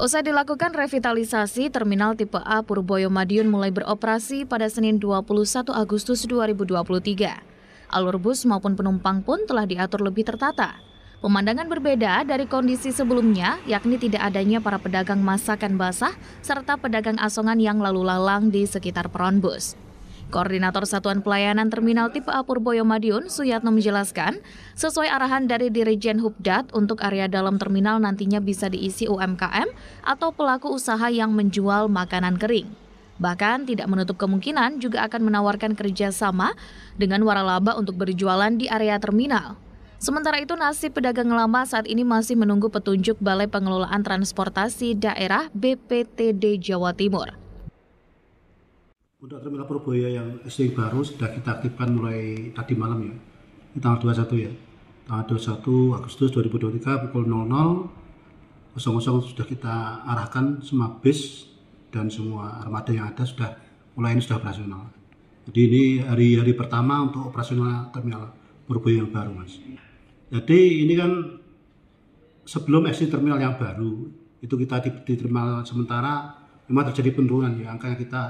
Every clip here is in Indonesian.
Usai dilakukan revitalisasi, Terminal Tipe A Purboyo Madiun mulai beroperasi pada Senin 21 Agustus 2023. Alur bus maupun penumpang pun telah diatur lebih tertata. Pemandangan berbeda dari kondisi sebelumnya, yakni tidak adanya para pedagang masakan basah serta pedagang asongan yang lalu lalang di sekitar peron bus. Koordinator Satuan Pelayanan Terminal Tipe A Purboyo Madiun, Suyatno menjelaskan, sesuai arahan dari Dirjen Hubdat, untuk area dalam terminal nantinya bisa diisi UMKM atau pelaku usaha yang menjual makanan kering. Bahkan tidak menutup kemungkinan juga akan menawarkan kerjasama dengan waralaba untuk berjualan di area terminal. Sementara itu nasib pedagang lama saat ini masih menunggu petunjuk Balai Pengelolaan Transportasi Daerah BPTD Jawa Timur. Untuk terminal Purboyo yang SD baru sudah kita aktifkan mulai tadi malam ya, Ini tanggal 21 ya. Tanggal 21 Agustus 2023 pukul 00 00 sudah kita arahkan semua bis dan semua armada yang ada sudah mulai ini sudah operasional. Jadi ini hari-hari pertama untuk operasional terminal Purboyo yang baru mas. Jadi ini kan sebelum SD terminal yang baru itu kita di, di terminal sementara memang terjadi penurunan ya angkanya kita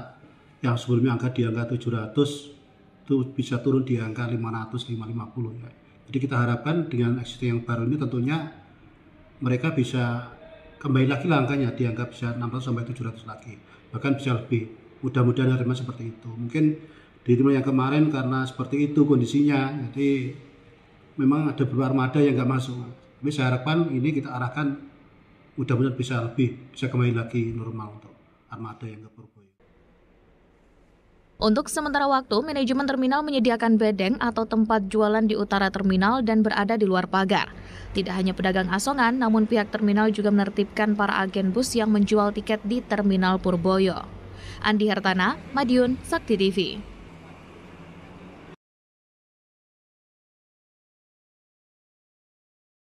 yang sebelumnya angka di angka 700 itu bisa turun di angka 500 550 ya. Jadi kita harapkan dengan existing yang baru ini tentunya mereka bisa kembali lagi langkahnya di angka bisa 600 sampai 700 lagi bahkan bisa lebih mudah-mudahan harapan seperti itu mungkin di rumah yang kemarin karena seperti itu kondisinya jadi memang ada beberapa armada yang nggak masuk tapi saya harapkan ini kita arahkan mudah-mudahan bisa lebih bisa kembali lagi normal untuk armada yang nggak berubah. Untuk sementara waktu, manajemen terminal menyediakan bedeng atau tempat jualan di utara terminal dan berada di luar pagar. Tidak hanya pedagang asongan, namun pihak terminal juga menertibkan para agen bus yang menjual tiket di Terminal Purboyo. Andi Hartana, Madiun, Sakti TV.